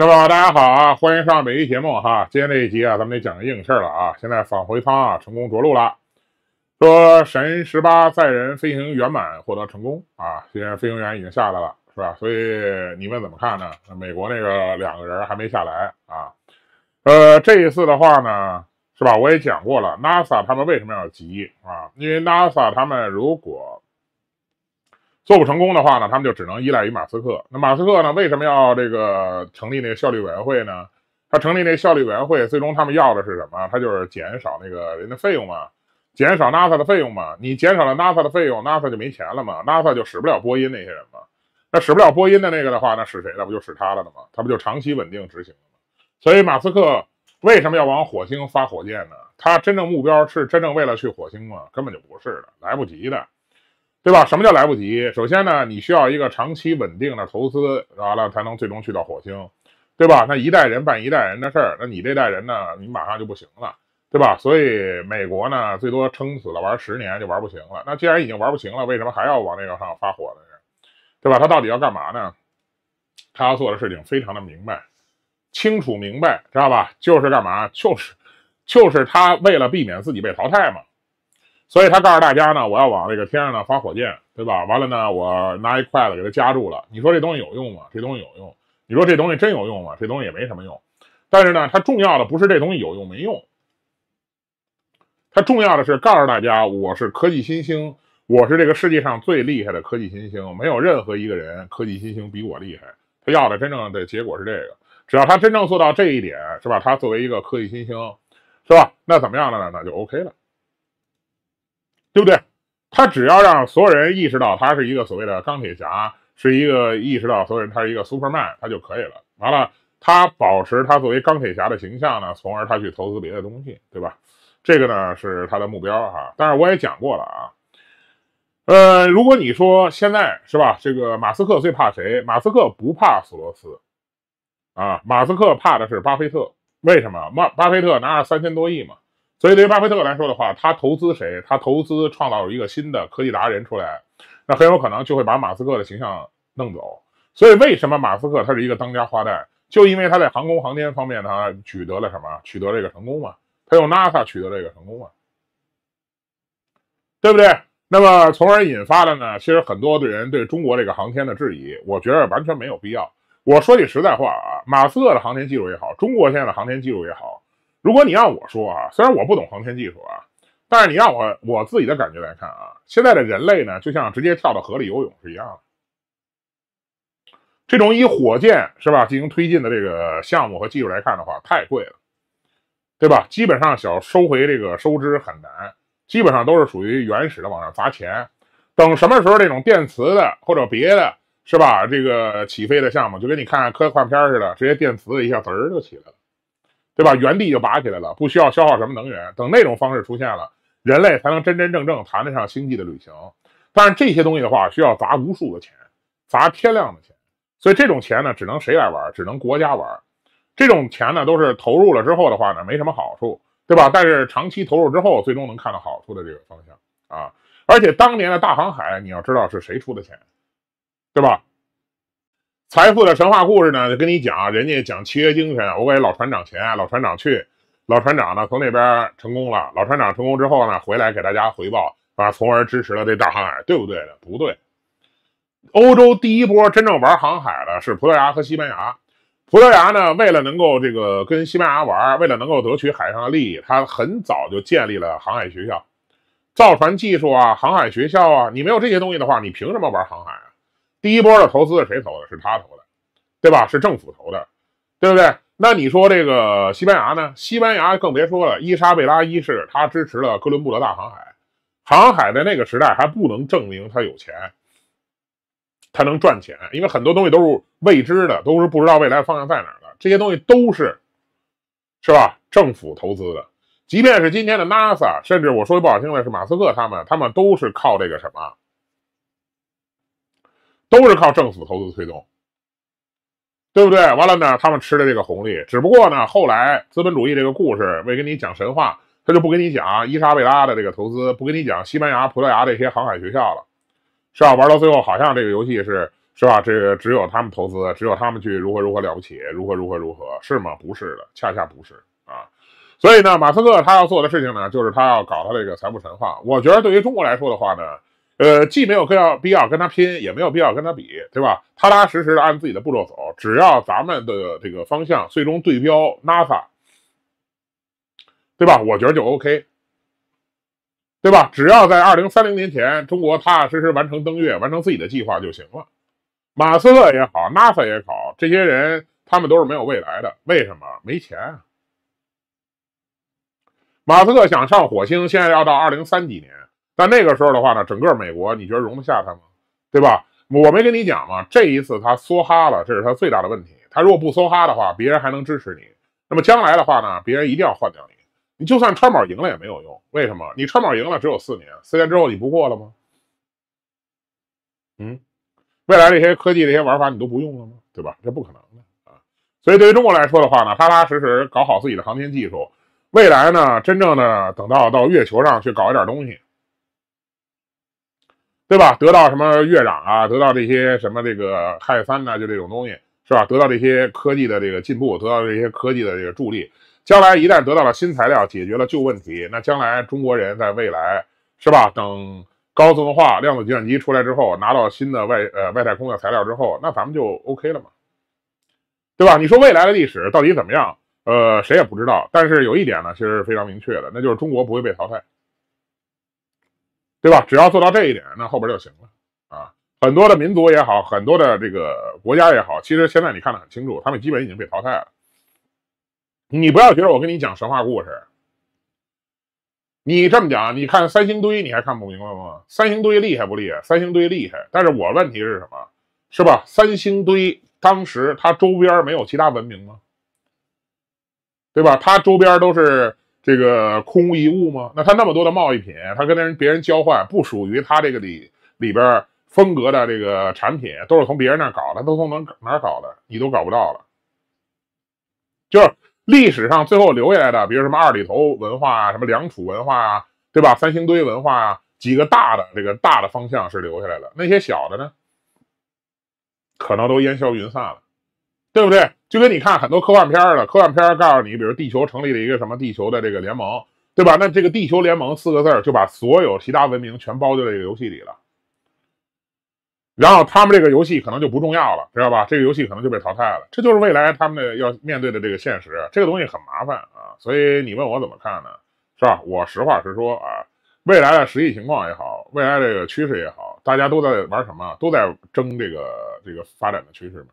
那么大家好啊，欢迎上本期节目哈。今天这一集啊，咱们得讲个硬事儿了啊。现在返回舱啊，成功着陆了，说神十八载人飞行圆满获得成功啊，现在飞行员已经下来了，是吧？所以你们怎么看呢？美国那个两个人还没下来啊。呃，这一次的话呢，是吧？我也讲过了，NASA 他们为什么要急啊？因为 NASA 他们如果做不成功的话呢，他们就只能依赖于马斯克。那马斯克呢，为什么要这个成立那个效率委员会呢？他成立那效率委员会，最终他们要的是什么？他就是减少那个人的费用嘛，减少 NASA 的费用嘛。你减少了 NASA 的费用，NASA 就没钱了嘛，NASA 就使不了波音那些人嘛。那使不了波音的那个的话，那使谁？那不就使他了的吗？他不就长期稳定执行了吗？所以马斯克为什么要往火星发火箭呢？他真正目标是真正为了去火星吗？根本就不是的，来不及的。对吧？什么叫来不及？首先呢，你需要一个长期稳定的投资，完了才能最终去到火星，对吧？那一代人办一代人的事儿，那你这代人呢，你马上就不行了，对吧？所以美国呢，最多撑死了玩十年就玩不行了。那既然已经玩不行了，为什么还要往那个上发火呢？对吧？他到底要干嘛呢？他要做的事情非常的明白、清楚明白，知道吧？就是干嘛？就是就是他为了避免自己被淘汰嘛。所以他告诉大家呢，我要往这个天上呢发火箭，对吧？完了呢，我拿一筷子给它夹住了。你说这东西有用吗？这东西有用。你说这东西真有用吗？这东西也没什么用。但是呢，它重要的不是这东西有用没用，它重要的是告诉大家，我是科技新星，我是这个世界上最厉害的科技新星，没有任何一个人科技新星比我厉害。他要的真正的结果是这个，只要他真正做到这一点，是吧？他作为一个科技新星，是吧？那怎么样了呢？那就 OK 了。对不对？他只要让所有人意识到他是一个所谓的钢铁侠，是一个意识到所有人他是一个 Superman，他就可以了。完了，他保持他作为钢铁侠的形象呢，从而他去投资别的东西，对吧？这个呢是他的目标哈。但是我也讲过了啊，呃，如果你说现在是吧？这个马斯克最怕谁？马斯克不怕索罗斯啊，马斯克怕的是巴菲特。为什么？巴巴菲特拿着三千多亿嘛。所以，对于巴菲特来说的话，他投资谁，他投资创造一个新的科技达人出来，那很有可能就会把马斯克的形象弄走。所以，为什么马斯克他是一个当家花旦，就因为他在航空航天方面他取得了什么，取得这个成功嘛？他用 NASA 取得这个成功嘛，对不对？那么，从而引发了呢，其实很多的人对中国这个航天的质疑，我觉得完全没有必要。我说句实在话啊，马斯克的航天技术也好，中国现在的航天技术也好。如果你让我说啊，虽然我不懂航天技术啊，但是你让我我自己的感觉来看啊，现在的人类呢，就像直接跳到河里游泳是一样的。这种以火箭是吧进行推进的这个项目和技术来看的话，太贵了，对吧？基本上想收回这个收支很难，基本上都是属于原始的往上砸钱。等什么时候这种电磁的或者别的是吧，这个起飞的项目，就跟你看科幻片似的，直接电磁的一下嘚儿就起来了。对吧？原地就拔起来了，不需要消耗什么能源。等那种方式出现了，人类才能真真正正谈得上星际的旅行。但是这些东西的话，需要砸无数的钱，砸天量的钱。所以这种钱呢，只能谁来玩？只能国家玩。这种钱呢，都是投入了之后的话呢，没什么好处，对吧？但是长期投入之后，最终能看到好处的这个方向啊。而且当年的大航海，你要知道是谁出的钱，对吧？财富的神话故事呢，就跟你讲，人家讲契约精神，我给老船长钱，老船长去，老船长呢从那边成功了，老船长成功之后呢，回来给大家回报啊，从而支持了这大航海，对不对呢？不对，欧洲第一波真正玩航海的，是葡萄牙和西班牙。葡萄牙呢，为了能够这个跟西班牙玩，为了能够夺取海上的利益，他很早就建立了航海学校、造船技术啊、航海学校啊。你没有这些东西的话，你凭什么玩航海？第一波的投资谁投的？是他投的，对吧？是政府投的，对不对？那你说这个西班牙呢？西班牙更别说了，伊莎贝拉一世他支持了哥伦布的大航海。航海在那个时代还不能证明他有钱，他能赚钱，因为很多东西都是未知的，都是不知道未来的方向在哪的。这些东西都是，是吧？政府投资的，即便是今天的 NASA，甚至我说句不好听的，是马斯克他们，他们都是靠这个什么。都是靠政府投资推动，对不对？完了呢，他们吃的这个红利。只不过呢，后来资本主义这个故事为给你讲神话，他就不跟你讲伊莎贝拉的这个投资，不跟你讲西班牙、葡萄牙这些航海学校了，是吧？玩到最后，好像这个游戏是是吧？这个只有他们投资，只有他们去如何如何了不起，如何如何如何，是吗？不是的，恰恰不是啊。所以呢，马斯克他要做的事情呢，就是他要搞他这个财富神话。我觉得对于中国来说的话呢。呃，既没有更要必要跟他拼，也没有必要跟他比，对吧？踏踏实实的按自己的步骤走，只要咱们的这个方向最终对标 NASA，对吧？我觉得就 OK，对吧？只要在二零三零年前，中国踏踏实实完成登月，完成自己的计划就行了。马斯克也好，NASA 也好，这些人他们都是没有未来的，为什么？没钱。马斯克想上火星，现在要到二零三几年。但那个时候的话呢，整个美国，你觉得容得下他吗？对吧？我没跟你讲吗？这一次他梭哈了，这是他最大的问题。他如果不梭哈的话，别人还能支持你。那么将来的话呢，别人一定要换掉你。你就算川宝赢了也没有用，为什么？你川宝赢了只有四年，四年之后你不过了吗？嗯，未来这些科技这些玩法你都不用了吗？对吧？这不可能的啊！所以对于中国来说的话呢，踏踏实实搞好自己的航天技术，未来呢，真正的等到到月球上去搞一点东西。对吧？得到什么月壤啊？得到这些什么这个氦三呢？就这种东西是吧？得到这些科技的这个进步，得到这些科技的这个助力，将来一旦得到了新材料，解决了旧问题，那将来中国人在未来是吧？等高自动化、量子计算机出来之后，拿到新的外呃外太空的材料之后，那咱们就 OK 了嘛？对吧？你说未来的历史到底怎么样？呃，谁也不知道。但是有一点呢，其实非常明确的，那就是中国不会被淘汰。对吧？只要做到这一点，那后边就行了啊。很多的民族也好，很多的这个国家也好，其实现在你看得很清楚，他们基本已经被淘汰了。你不要觉得我跟你讲神话故事，你这么讲，你看三星堆，你还看不明白吗？三星堆厉害不厉害？三星堆厉害，但是我问题是什么？是吧？三星堆当时它周边没有其他文明吗？对吧？它周边都是。这个空无一物吗？那他那么多的贸易品，他跟人别人交换，不属于他这个里里边风格的这个产品，都是从别人那搞的，都从哪哪搞的，你都搞不到了。就是历史上最后留下来的，比如什么二里头文化啊，什么良渚文化啊，对吧？三星堆文化啊，几个大的这个大的方向是留下来的，那些小的呢，可能都烟消云散了。对不对？就跟你看很多科幻片儿的，科幻片儿告诉你，比如地球成立了一个什么地球的这个联盟，对吧？那这个地球联盟四个字儿就把所有其他文明全包在这个游戏里了，然后他们这个游戏可能就不重要了，知道吧？这个游戏可能就被淘汰了，这就是未来他们要面对的这个现实。这个东西很麻烦啊，所以你问我怎么看呢？是吧？我实话实说啊，未来的实际情况也好，未来这个趋势也好，大家都在玩什么？都在争这个这个发展的趋势嘛。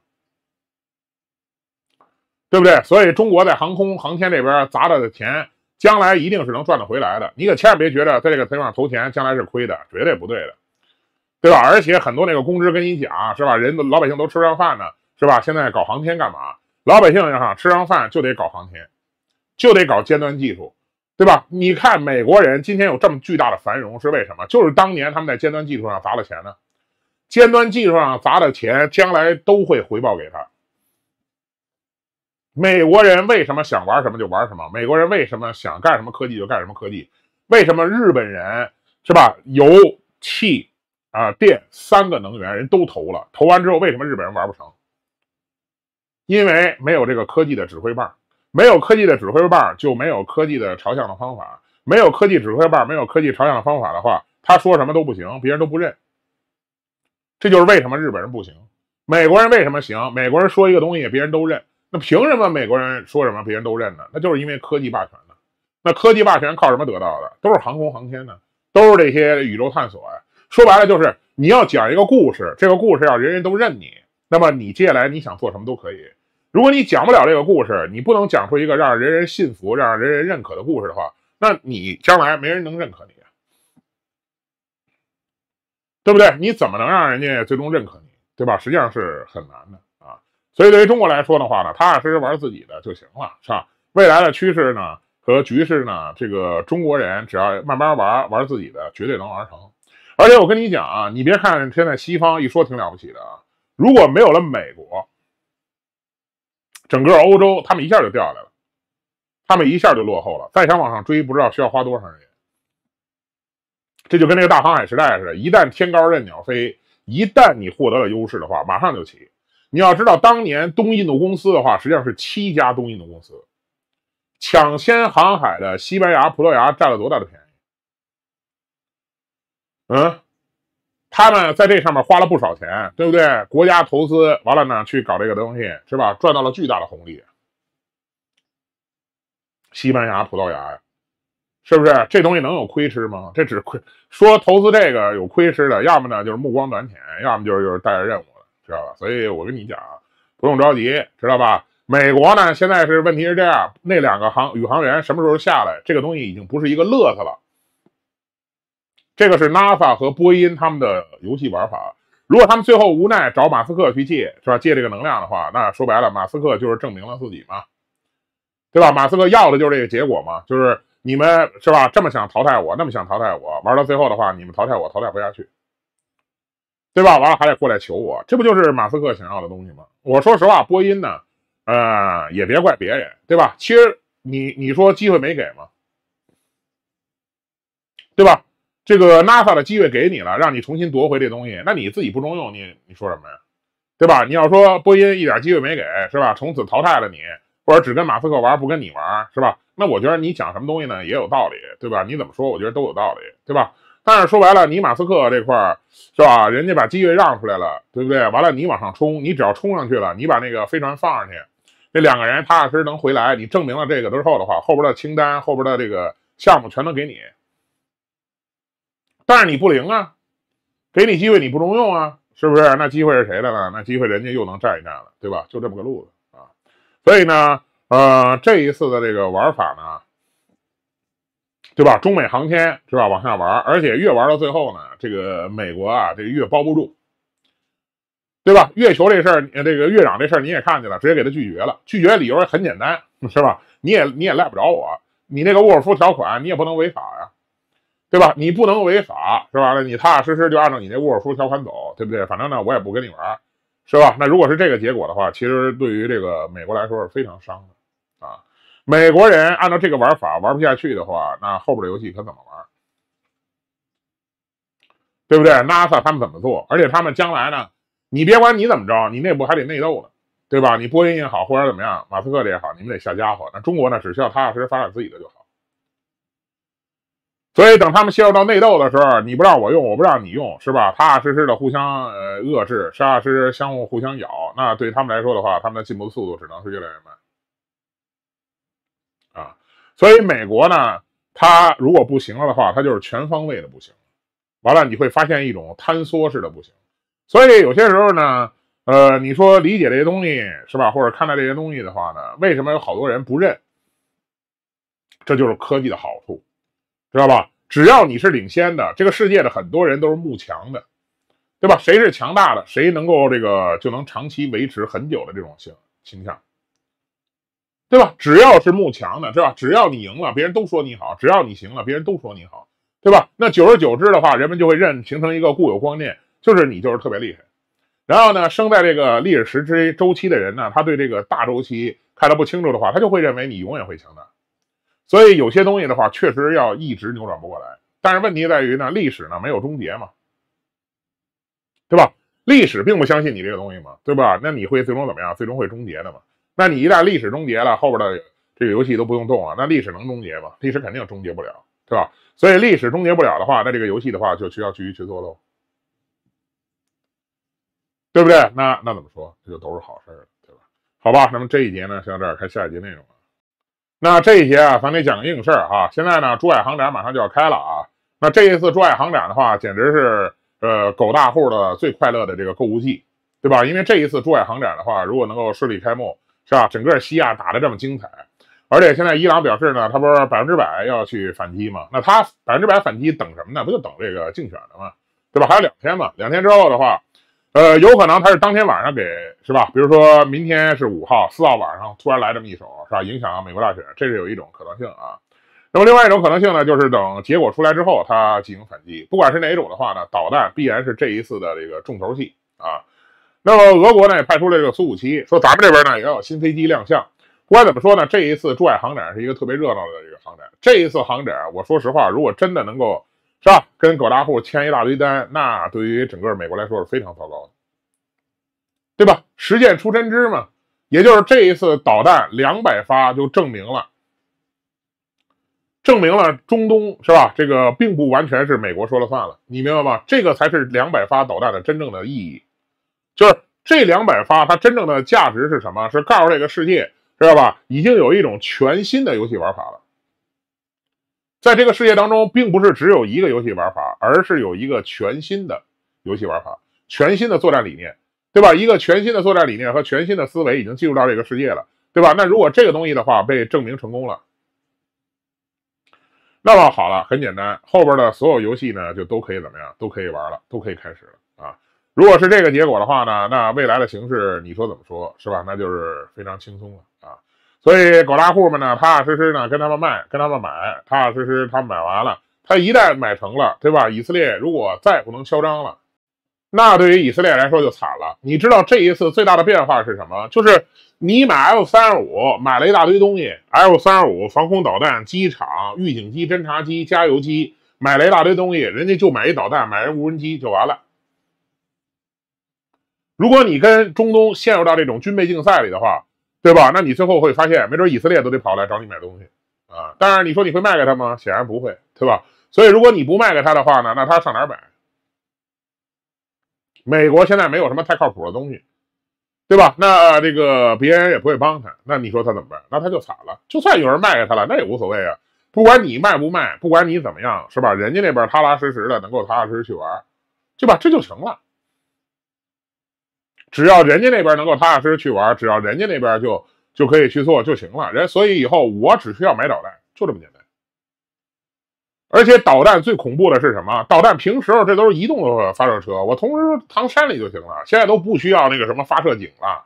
对不对？所以中国在航空航天这边砸了的钱，将来一定是能赚得回来的。你可千万别觉得在这个地方投钱将来是亏的，绝对不对的，对吧？而且很多那个公知跟你讲，是吧？人老百姓都吃不上饭呢，是吧？现在搞航天干嘛？老百姓要想吃上饭，就得搞航天，就得搞尖端技术，对吧？你看美国人今天有这么巨大的繁荣，是为什么？就是当年他们在尖端技术上砸了钱呢。尖端技术上砸的钱，将来都会回报给他。美国人为什么想玩什么就玩什么？美国人为什么想干什么科技就干什么科技？为什么日本人是吧？油气啊，电三个能源人都投了，投完之后为什么日本人玩不成？因为没有这个科技的指挥棒，没有科技的指挥棒就没有科技的朝向的方法，没有科技指挥棒，没有科技朝向的方法的话，他说什么都不行，别人都不认。这就是为什么日本人不行，美国人为什么行？美国人说一个东西，别人都认。那凭什么美国人说什么别人都认呢？那就是因为科技霸权呢。那科技霸权靠什么得到的？都是航空航天呢，都是这些宇宙探索。啊。说白了就是你要讲一个故事，这个故事要人人都认你，那么你接下来你想做什么都可以。如果你讲不了这个故事，你不能讲出一个让人人信服、让人人认可的故事的话，那你将来没人能认可你，对不对？你怎么能让人家最终认可你，对吧？实际上是很难的。所以对于中国来说的话呢，踏踏实实玩自己的就行了，是吧？未来的趋势呢和局势呢，这个中国人只要慢慢玩玩自己的，绝对能玩成。而且我跟你讲啊，你别看现在西方一说挺了不起的啊，如果没有了美国，整个欧洲他们一下就掉下来了，他们一下就落后了，再想往上追，不知道需要花多少间。这就跟那个大航海时代似的，一旦天高任鸟飞，一旦你获得了优势的话，马上就起。你要知道，当年东印度公司的话，实际上是七家东印度公司抢先航海的。西班牙、葡萄牙占了多大的便宜？嗯，他们在这上面花了不少钱，对不对？国家投资完了呢，去搞这个东西是吧？赚到了巨大的红利。西班牙、葡萄牙呀，是不是这东西能有亏吃吗？这只亏说投资这个有亏吃的，要么呢就是目光短浅，要么就是就是带着任务。知道吧？所以我跟你讲啊，不用着急，知道吧？美国呢，现在是问题是这样，那两个航宇航员什么时候下来？这个东西已经不是一个乐子了。这个是 NASA 和波音他们的游戏玩法。如果他们最后无奈找马斯克去借，是吧？借这个能量的话，那说白了，马斯克就是证明了自己嘛，对吧？马斯克要的就是这个结果嘛，就是你们是吧？这么想淘汰我，那么想淘汰我，玩到最后的话，你们淘汰我，淘汰不下去。对吧？完了还得过来求我，这不就是马斯克想要的东西吗？我说实话，波音呢，呃，也别怪别人，对吧？其实你你说机会没给吗？对吧？这个 NASA 的机会给你了，让你重新夺回这东西，那你自己不中用，你你说什么呀？对吧？你要说波音一点机会没给，是吧？从此淘汰了你，或者只跟马斯克玩不跟你玩，是吧？那我觉得你讲什么东西呢，也有道理，对吧？你怎么说，我觉得都有道理，对吧？但是说白了，你马斯克这块儿是吧？人家把机会让出来了，对不对？完了你往上冲，你只要冲上去了，你把那个飞船放上去，这两个人踏踏实实能回来，你证明了这个之后的话，后边的清单、后边的这个项目全都给你。但是你不灵啊，给你机会你不中用啊，是不是？那机会是谁的呢？那机会人家又能占一占了，对吧？就这么个路子啊。所以呢，呃，这一次的这个玩法呢？对吧？中美航天是吧？往下玩，而且越玩到最后呢，这个美国啊，这个越包不住，对吧？月球这事儿，这个月壤这事儿，你也看见了，直接给他拒绝了。拒绝理由也很简单，是吧？你也你也赖不着我，你那个沃尔夫条款，你也不能违法呀，对吧？你不能违法，是吧？那你踏踏实实就按照你那沃尔夫条款走，对不对？反正呢，我也不跟你玩，是吧？那如果是这个结果的话，其实对于这个美国来说是非常伤的。美国人按照这个玩法玩不下去的话，那后边的游戏可怎么玩？对不对？NASA 他们怎么做？而且他们将来呢？你别管你怎么着，你内部还得内斗呢，对吧？你波音也好，或者怎么样，马斯克的也好，你们得下家伙。那中国呢，只需要踏踏实实发展自己的就好。所以等他们陷入到内斗的时候，你不让我用，我不让你用，是吧？踏踏实实的互相呃遏制，踏踏实实相互互相咬。那对他们来说的话，他们的进步速度只能是越来越慢。所以美国呢，它如果不行了的话，它就是全方位的不行。完了，你会发现一种坍缩式的不行。所以有些时候呢，呃，你说理解这些东西是吧，或者看待这些东西的话呢，为什么有好多人不认？这就是科技的好处，知道吧？只要你是领先的，这个世界的很多人都是慕强的，对吧？谁是强大的，谁能够这个就能长期维持很久的这种形形象。对吧？只要是幕墙的，对吧？只要你赢了，别人都说你好；只要你行了，别人都说你好，对吧？那久而久之的话，人们就会认形成一个固有观念，就是你就是特别厉害。然后呢，生在这个历史时周期的人呢，他对这个大周期看得不清楚的话，他就会认为你永远会强大。所以有些东西的话，确实要一直扭转不过来。但是问题在于呢，历史呢没有终结嘛，对吧？历史并不相信你这个东西嘛，对吧？那你会最终怎么样？最终会终结的嘛。那你一旦历史终结了，后边的这个游戏都不用动了。那历史能终结吗？历史肯定终结不了，对吧？所以历史终结不了的话，那这个游戏的话就需要继续去做喽，对不对？那那怎么说？这就都是好事儿，对吧？好吧，那么这一节呢，先到这儿，看下一节内容啊。那这一节啊，咱得讲个硬事儿哈。现在呢，珠海航展马上就要开了啊。那这一次珠海航展的话，简直是呃狗大户的最快乐的这个购物季，对吧？因为这一次珠海航展的话，如果能够顺利开幕，是吧？整个西亚打得这么精彩，而且现在伊朗表示呢，他不是百分之百要去反击吗？那他百分之百反击等什么呢？不就等这个竞选了吗？对吧？还有两天嘛，两天之后的话，呃，有可能他是当天晚上给是吧？比如说明天是五号，四号晚上突然来这么一手是吧？影响美国大选，这是有一种可能性啊。那么另外一种可能性呢，就是等结果出来之后他进行反击。不管是哪一种的话呢，导弹必然是这一次的这个重头戏啊。那么，俄国呢也派出了这个苏五七，说咱们这边呢也要有新飞机亮相。不管怎么说呢，这一次珠海航展是一个特别热闹的一个航展。这一次航展，我说实话，如果真的能够是吧，跟狗大户签一大堆单，那对于整个美国来说是非常糟糕的，对吧？实践出真知嘛，也就是这一次导弹两百发就证明了，证明了中东是吧？这个并不完全是美国说了算了，你明白吗？这个才是两百发导弹的真正的意义。就是这两百发，它真正的价值是什么？是告诉这个世界，知道吧？已经有一种全新的游戏玩法了。在这个世界当中，并不是只有一个游戏玩法，而是有一个全新的游戏玩法，全新的作战理念，对吧？一个全新的作战理念和全新的思维已经进入到这个世界了，对吧？那如果这个东西的话被证明成功了，那么好了，很简单，后边的所有游戏呢，就都可以怎么样？都可以玩了，都可以开始了啊。如果是这个结果的话呢，那未来的形势你说怎么说是吧？那就是非常轻松了啊！所以狗大户们呢，踏踏实实呢跟他们卖，跟他们买，踏踏实实他们买完了，他一旦买成了，对吧？以色列如果再不能嚣张了，那对于以色列来说就惨了。你知道这一次最大的变化是什么？就是你买 F 三十五买了一大堆东西，F 三十五防空导弹、机场、预警机、侦察机、加油机，买了一大堆东西，人家就买一导弹，买一无人机就完了。如果你跟中东陷入到这种军备竞赛里的话，对吧？那你最后会发现，没准以色列都得跑来找你买东西啊。当然，你说你会卖给他吗？显然不会，对吧？所以，如果你不卖给他的话呢，那他上哪儿买？美国现在没有什么太靠谱的东西，对吧？那这个别人也不会帮他，那你说他怎么办？那他就惨了。就算有人卖给他了，那也无所谓啊。不管你卖不卖，不管你怎么样，是吧？人家那边踏踏实实的，能够踏踏实实去玩，对吧？这就成了。只要人家那边能够踏踏实实去玩，只要人家那边就就可以去做就行了。人所以以后我只需要买导弹，就这么简单。而且导弹最恐怖的是什么？导弹平时这都是移动的发射车，我同时藏山里就行了。现在都不需要那个什么发射井了，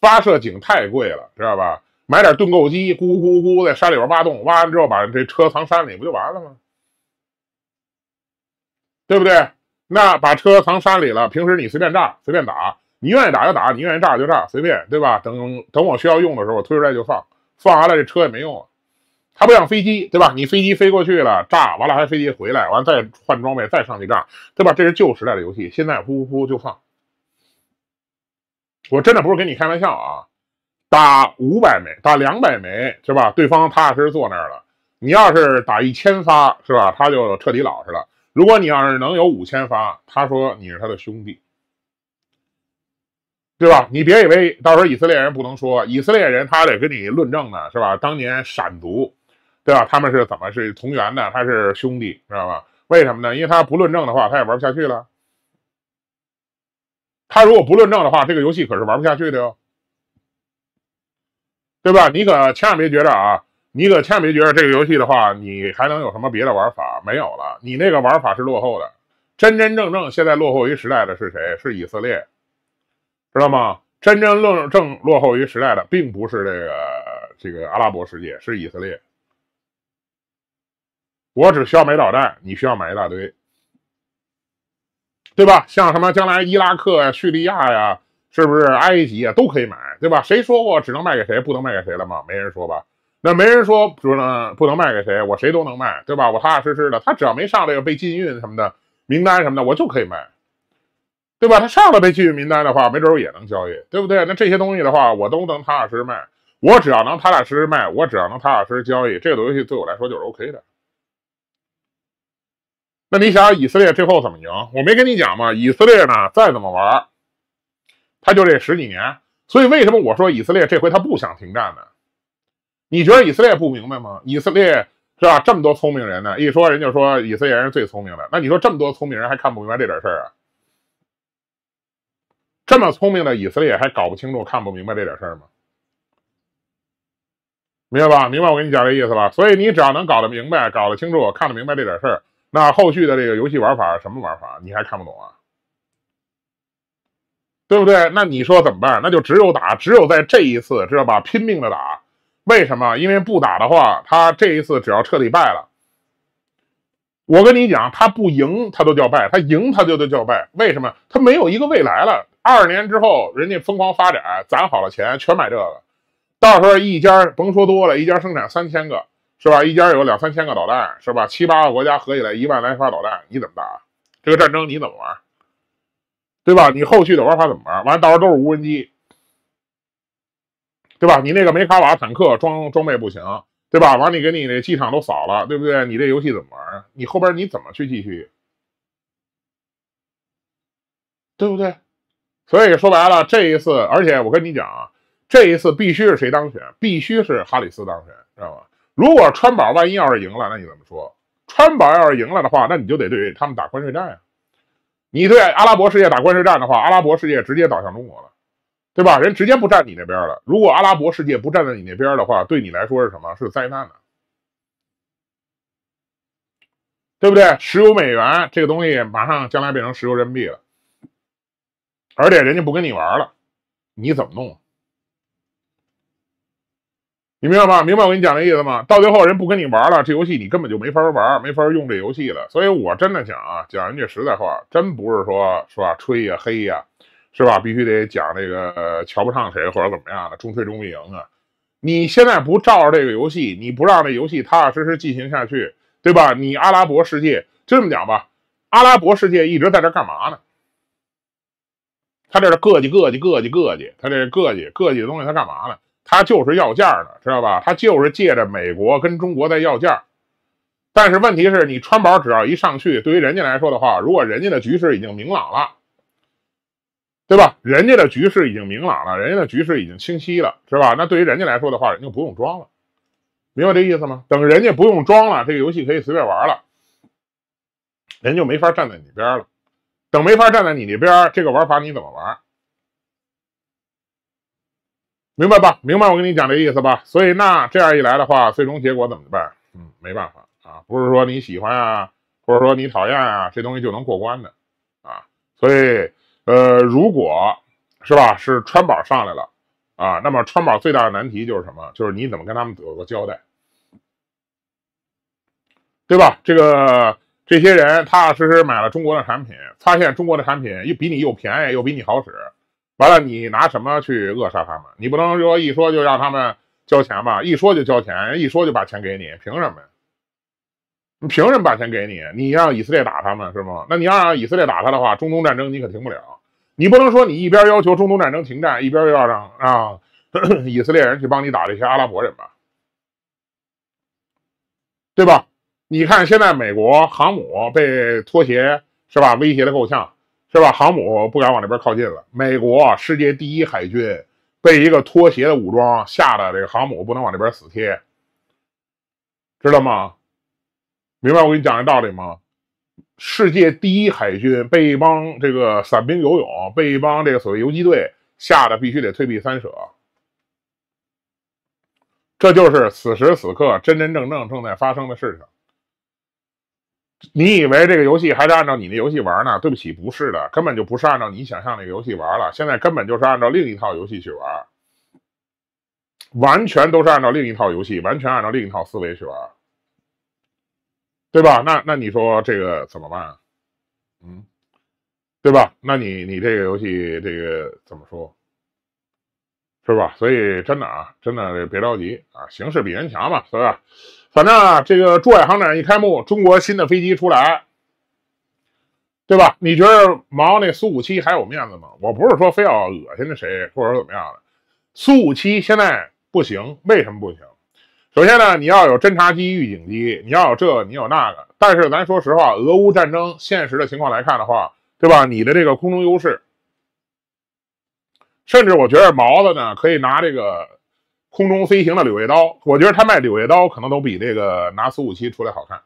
发射井太贵了，知道吧？买点盾构机，咕咕咕在山里边挖洞，挖完之后把这车藏山里不就完了吗？对不对？那把车藏山里了，平时你随便炸，随便打。你愿意打就打，你愿意炸就炸，随便，对吧？等等我需要用的时候，我推出来就放，放完了这车也没用啊。它不像飞机，对吧？你飞机飞过去了，炸完了还飞机回来，完再换装备再上去炸，对吧？这是旧时代的游戏，现在呼呼呼就放。我真的不是跟你开玩笑啊！打五百枚，打两百枚，是吧？对方踏踏实实坐那儿了。你要是打一千发，是吧？他就彻底老实了。如果你要是能有五千发，他说你是他的兄弟。对吧？你别以为到时候以色列人不能说，以色列人他得跟你论证呢，是吧？当年闪族，对吧？他们是怎么是同源的？他是兄弟，知道吧？为什么呢？因为他不论证的话，他也玩不下去了。他如果不论证的话，这个游戏可是玩不下去的哟，对吧？你可千万别觉得啊，你可千万别觉得这个游戏的话，你还能有什么别的玩法？没有了，你那个玩法是落后的。真真正正现在落后于时代的是谁？是以色列。知道吗？真正落正落后于时代的，并不是这个这个阿拉伯世界，是以色列。我只需要买导弹，你需要买一大堆，对吧？像什么将来伊拉克呀、叙利亚呀，是不是埃及啊，都可以买，对吧？谁说过只能卖给谁，不能卖给谁了吗？没人说吧？那没人说不能不能卖给谁，我谁都能卖，对吧？我踏踏实实的，他只要没上这个被禁运什么的名单什么的，我就可以卖。对吧？他上了被拒运名单的话，没准我也能交易，对不对？那这些东西的话，我都能踏踏实实卖。我只要能踏踏实实卖，我只要能踏踏实实交易，这个东西对我来说就是 OK 的。那你想以色列最后怎么赢？我没跟你讲吗？以色列呢，再怎么玩，他就这十几年。所以为什么我说以色列这回他不想停战呢？你觉得以色列不明白吗？以色列是吧？这么多聪明人呢，一说人就说以色列人是最聪明的。那你说这么多聪明人还看不明白这点事儿啊？这么聪明的以色列还搞不清楚、看不明白这点事儿吗？明白吧？明白我跟你讲这意思吧。所以你只要能搞得明白、搞得清楚、看得明白这点事儿，那后续的这个游戏玩法什么玩法你还看不懂啊？对不对？那你说怎么办？那就只有打，只有在这一次知道吧？拼命的打。为什么？因为不打的话，他这一次只要彻底败了，我跟你讲，他不赢他都叫败，他赢他就得叫败。为什么？他没有一个未来了。二年之后，人家疯狂发展，攒好了钱，全买这个。到时候一家甭说多了，一家生产三千个，是吧？一家有两三千个导弹，是吧？七八个国家合起来一万来发导弹，你怎么打？这个战争你怎么玩？对吧？你后续的玩法怎么玩？完，到时候都是无人机，对吧？你那个梅卡瓦坦克装装备不行，对吧？完，你给你那机场都扫了，对不对？你这游戏怎么玩你后边你怎么去继续？对不对？所以说白了，这一次，而且我跟你讲啊，这一次必须是谁当选，必须是哈里斯当选，知道吧？如果川宝万一要是赢了，那你怎么说？川宝要是赢了的话，那你就得对他们打关税战啊！你对阿拉伯世界打关税战的话，阿拉伯世界直接倒向中国了，对吧？人直接不站你那边了。如果阿拉伯世界不站在你那边的话，对你来说是什么？是灾难啊，对不对？石油美元这个东西，马上将来变成石油人民币了。而且人家不跟你玩了，你怎么弄？你明白吗？明白我跟你讲的意思吗？到最后人不跟你玩了，这游戏你根本就没法玩，没法用这游戏了。所以我真的讲啊，讲人家实在话，真不是说是吧吹呀黑呀，是吧？必须得讲这个瞧不上谁或者怎么样的，中推中不赢啊。你现在不照着这个游戏，你不让这游戏踏踏实实进行下去，对吧？你阿拉伯世界这么讲吧，阿拉伯世界一直在这干嘛呢？他这是个几个几个几个几，他这个几个几的东西，他干嘛呢？他就是要价的，知道吧？他就是借着美国跟中国在要价。但是问题是你川宝只要一上去，对于人家来说的话，如果人家的局势已经明朗了，对吧？人家的局势已经明朗了，人家的局势已经清晰了，是吧？那对于人家来说的话，人就不用装了，明白这意思吗？等人家不用装了，这个游戏可以随便玩了，人就没法站在你边了。等没法站在你那边，这个玩法你怎么玩？明白吧？明白我跟你讲这意思吧。所以那这样一来的话，最终结果怎么办？嗯，没办法啊，不是说你喜欢啊，或者说你讨厌啊，这东西就能过关的啊。所以呃，如果是吧，是川宝上来了啊，那么川宝最大的难题就是什么？就是你怎么跟他们有个交代，对吧？这个。这些人踏踏实实买了中国的产品，发现中国的产品又比你又便宜，又比你好使。完了，你拿什么去扼杀他们？你不能说一说就让他们交钱吧？一说就交钱，一说就把钱给你，凭什么呀？你凭什么把钱给你？你让以色列打他们，是吗？那你要让以色列打他的话，中东战争你可停不了。你不能说你一边要求中东战争停战，一边又要让让 以色列人去帮你打这些阿拉伯人吧？对吧？你看，现在美国航母被拖鞋是吧？威胁的够呛，是吧？航母不敢往那边靠近了。美国世界第一海军被一个拖鞋的武装吓得，这个航母不能往那边死贴，知道吗？明白？我给你讲的道理吗？世界第一海军被一帮这个散兵游泳，被一帮这个所谓游击队吓得，必须得退避三舍。这就是此时此刻真真正正正在发生的事情。你以为这个游戏还是按照你的游戏玩呢？对不起，不是的，根本就不是按照你想象那个游戏玩了。现在根本就是按照另一套游戏去玩，完全都是按照另一套游戏，完全按照另一套思维去玩，对吧？那那你说这个怎么办？嗯，对吧？那你你这个游戏这个怎么说？是吧？所以真的啊，真的别着急啊，形势比人强嘛，对吧？反正啊，这个珠海航展一开幕，中国新的飞机出来，对吧？你觉得毛那苏五七还有面子吗？我不是说非要恶心那谁，或者怎么样的。苏五七现在不行，为什么不行？首先呢，你要有侦察机、预警机，你要有这，你有那个。但是咱说实话，俄乌战争现实的情况来看的话，对吧？你的这个空中优势，甚至我觉得毛子呢可以拿这个。空中飞行的柳叶刀，我觉得他卖柳叶刀可能都比这个拿苏五七出来好看，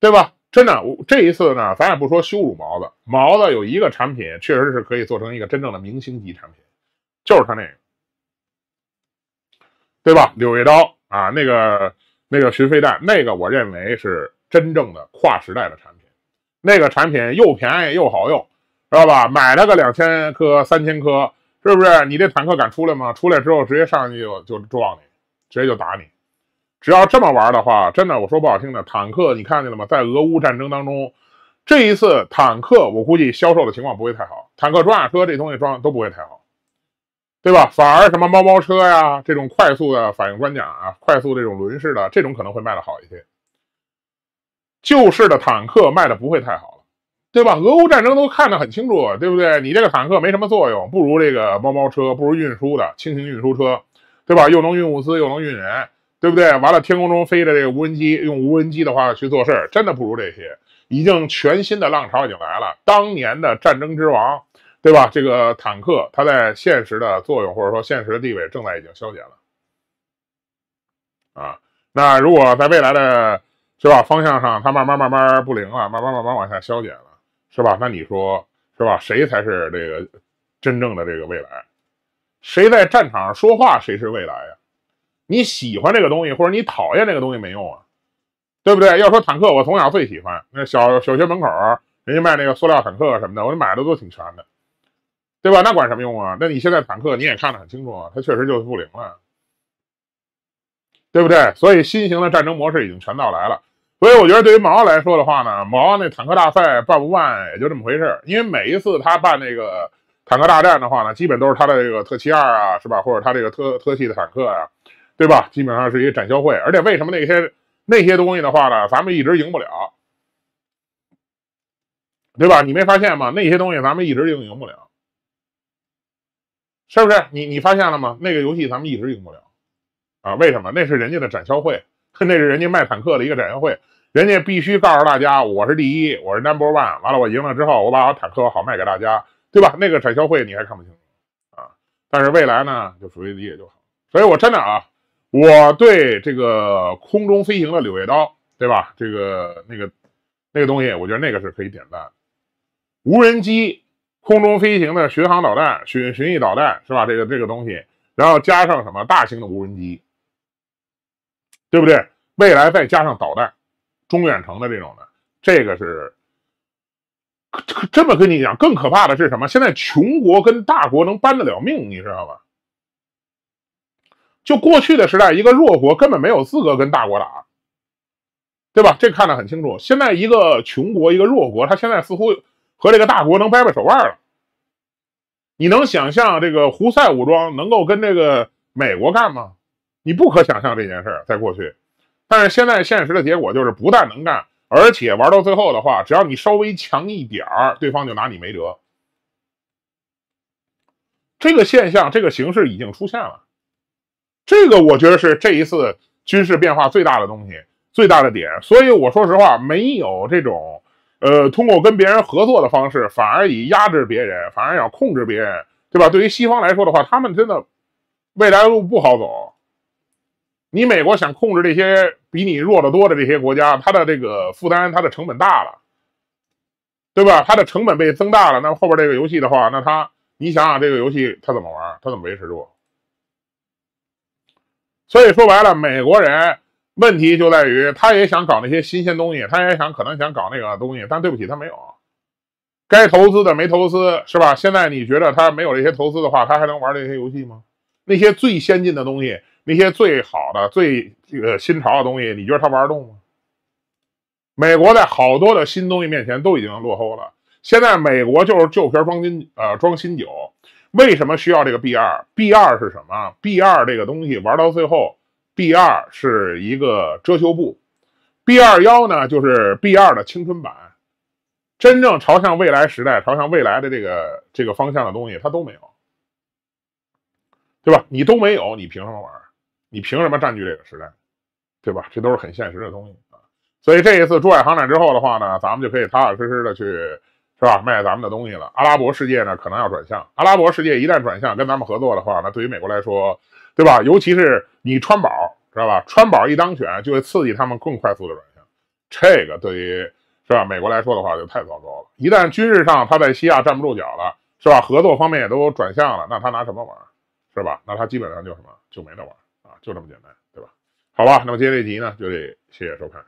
对吧？真的，我这一次呢，咱也不说羞辱毛子，毛子有一个产品确实是可以做成一个真正的明星级产品，就是他那个，对吧？柳叶刀啊，那个那个巡飞弹，那个我认为是真正的跨时代的产品，那个产品又便宜又好用，知道吧？买了个两千颗、三千颗。是不是你这坦克敢出来吗？出来之后直接上去就就撞你，直接就打你。只要这么玩的话，真的我说不好听的，坦克你看见了吗？在俄乌战争当中，这一次坦克我估计销售的情况不会太好。坦克装甲车这东西装都不会太好，对吧？反而什么猫猫车呀，这种快速的反应装甲啊，快速这种轮式的这种可能会卖的好一些。旧式的坦克卖的不会太好。对吧？俄乌战争都看得很清楚，对不对？你这个坦克没什么作用，不如这个猫猫车，不如运输的轻型运输车，对吧？又能运物资，又能运人，对不对？完了，天空中飞着这个无人机，用无人机的话去做事儿，真的不如这些已经全新的浪潮已经来了。当年的战争之王，对吧？这个坦克，它在现实的作用或者说现实的地位，正在已经消减了。啊，那如果在未来的，是吧？方向上，它慢慢慢慢不灵了，慢慢慢慢往下消减了。是吧？那你说是吧？谁才是这个真正的这个未来？谁在战场上说话，谁是未来呀？你喜欢这个东西，或者你讨厌这个东西没用啊，对不对？要说坦克，我从小最喜欢，那小小学门口人家卖那个塑料坦克什么的，我买的都挺全的，对吧？那管什么用啊？那你现在坦克你也看得很清楚啊，它确实就是不灵了，对不对？所以新型的战争模式已经全到来了。所以我觉得，对于毛来说的话呢，毛那坦克大赛办不办也就这么回事因为每一次他办那个坦克大战的话呢，基本都是他的这个特七二啊，是吧？或者他这个特特系的坦克啊，对吧？基本上是一个展销会。而且为什么那些那些东西的话呢，咱们一直赢不了，对吧？你没发现吗？那些东西咱们一直赢赢不了，是不是？你你发现了吗？那个游戏咱们一直赢不了啊？为什么？那是人家的展销会，那是人家卖坦克的一个展销会。人家必须告诉大家，我是第一，我是 number one。完了，我赢了之后，我把我坦克好卖给大家，对吧？那个展销会你还看不清楚啊。但是未来呢，就属于也就。好。所以我真的啊，我对这个空中飞行的柳叶刀，对吧？这个那个那个东西，我觉得那个是可以点赞。无人机空中飞行的巡航导弹、巡巡弋导弹是吧？这个这个东西，然后加上什么大型的无人机，对不对？未来再加上导弹。中远程的这种的，这个是，这么跟你讲，更可怕的是什么？现在穷国跟大国能扳得了命，你知道吗？就过去的时代，一个弱国根本没有资格跟大国打，对吧？这看得很清楚。现在一个穷国、一个弱国，他现在似乎和这个大国能掰掰手腕了。你能想象这个胡塞武装能够跟这个美国干吗？你不可想象这件事在过去。但是现在现实的结果就是，不但能干，而且玩到最后的话，只要你稍微强一点儿，对方就拿你没辙。这个现象，这个形式已经出现了。这个我觉得是这一次军事变化最大的东西，最大的点。所以我说实话，没有这种，呃，通过跟别人合作的方式，反而以压制别人，反而要控制别人，对吧？对于西方来说的话，他们真的未来路不好走。你美国想控制这些比你弱得多的这些国家，它的这个负担，它的成本大了，对吧？它的成本被增大了。那后边这个游戏的话，那他，你想想这个游戏他怎么玩，他怎么维持住？所以说白了，美国人问题就在于，他也想搞那些新鲜东西，他也想可能想搞那个东西，但对不起，他没有。该投资的没投资，是吧？现在你觉得他没有这些投资的话，他还能玩这些游戏吗？那些最先进的东西？那些最好的、最这个新潮的东西，你觉得他玩得动吗？美国在好多的新东西面前都已经落后了。现在美国就是旧瓶装新呃装新酒，为什么需要这个 B 二？B 二是什么？B 二这个东西玩到最后，B 二是一个遮羞布。B 二幺呢，就是 B 二的青春版。真正朝向未来时代、朝向未来的这个这个方向的东西，它都没有，对吧？你都没有，你凭什么玩？你凭什么占据这个时代，对吧？这都是很现实的东西啊。所以这一次珠海航展之后的话呢，咱们就可以踏踏实实的去，是吧？卖咱们的东西了。阿拉伯世界呢，可能要转向。阿拉伯世界一旦转向，跟咱们合作的话，那对于美国来说，对吧？尤其是你川宝，知道吧？川宝一当选，就会刺激他们更快速的转向。这个对于是吧？美国来说的话，就太糟糕了。一旦军事上他在西亚站不住脚了，是吧？合作方面也都转向了，那他拿什么玩？是吧？那他基本上就什么就没得玩。就这么简单，对吧？好吧，那么今天这集呢，就得谢谢收看。